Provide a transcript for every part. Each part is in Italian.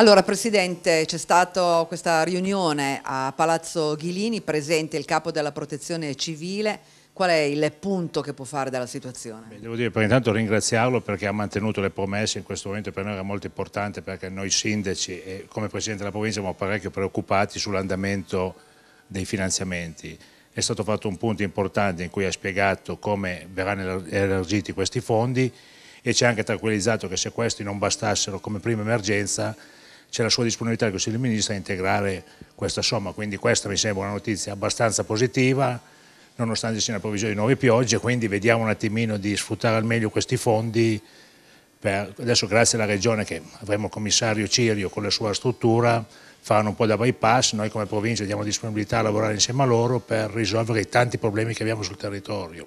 Allora Presidente, c'è stata questa riunione a Palazzo Ghilini, presente il capo della protezione civile, qual è il punto che può fare della situazione? Beh, devo dire, per intanto ringraziarlo perché ha mantenuto le promesse, in questo momento per noi era molto importante perché noi sindaci e come Presidente della provincia siamo parecchio preoccupati sull'andamento dei finanziamenti. È stato fatto un punto importante in cui ha spiegato come verranno elargiti questi fondi e ci ha anche tranquillizzato che se questi non bastassero come prima emergenza c'è la sua disponibilità del Consiglio dei Ministri a integrare questa somma, quindi questa mi sembra una notizia abbastanza positiva, nonostante sia una provvisione di nuove piogge, quindi vediamo un attimino di sfruttare al meglio questi fondi. Per, adesso grazie alla Regione che avremo il commissario Cirio con la sua struttura, faranno un po' da bypass, noi come provincia diamo disponibilità a lavorare insieme a loro per risolvere i tanti problemi che abbiamo sul territorio.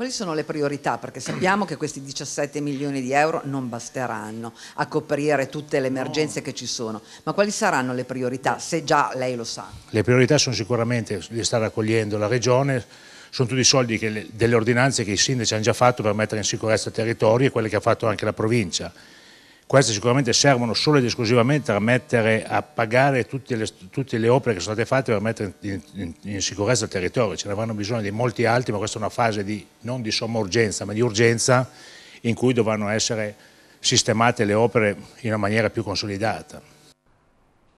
Quali sono le priorità? Perché sappiamo che questi 17 milioni di euro non basteranno a coprire tutte le emergenze no. che ci sono, ma quali saranno le priorità, se già lei lo sa? Le priorità sono sicuramente, li sta raccogliendo la Regione, sono tutti i soldi che, delle ordinanze che i sindaci hanno già fatto per mettere in sicurezza i territori e quelle che ha fatto anche la provincia queste sicuramente servono solo ed esclusivamente a, mettere, a pagare tutte le, tutte le, opere che sono state fatte per mettere in, in, in, sicurezza il territorio, ce ne avranno bisogno di molti altri, ma questa è una fase di, non di somma urgenza, ma di urgenza in cui dovranno essere sistemate le opere in una maniera più consolidata.